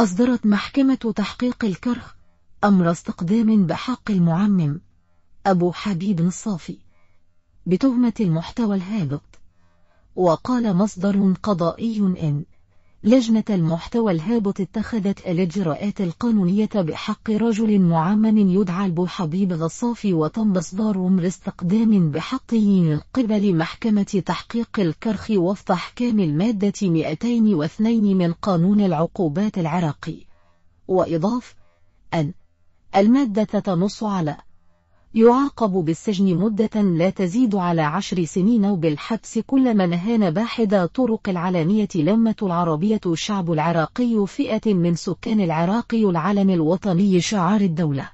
أصدرت محكمة تحقيق الكرخ أمر استقدام بحق المعمم أبو حبيب الصافي بتهمة المحتوى الهابط وقال مصدر قضائي إن لجنة المحتوى الهابط اتخذت الإجراءات القانونية بحق رجل معمم يدعى البو حبيب غصافي وتم إصدار أمر استقدام بحقه من قبل محكمة تحقيق الكرخ وفق أحكام المادة 202 من قانون العقوبات العراقي وإضاف أن المادة تنص على يعاقب بالسجن مدة لا تزيد على عشر سنين وبالحبس كل من هان باحد طرق العلانية لمة العربية الشعب العراقي فئة من سكان العراق العلم الوطني شعار الدولة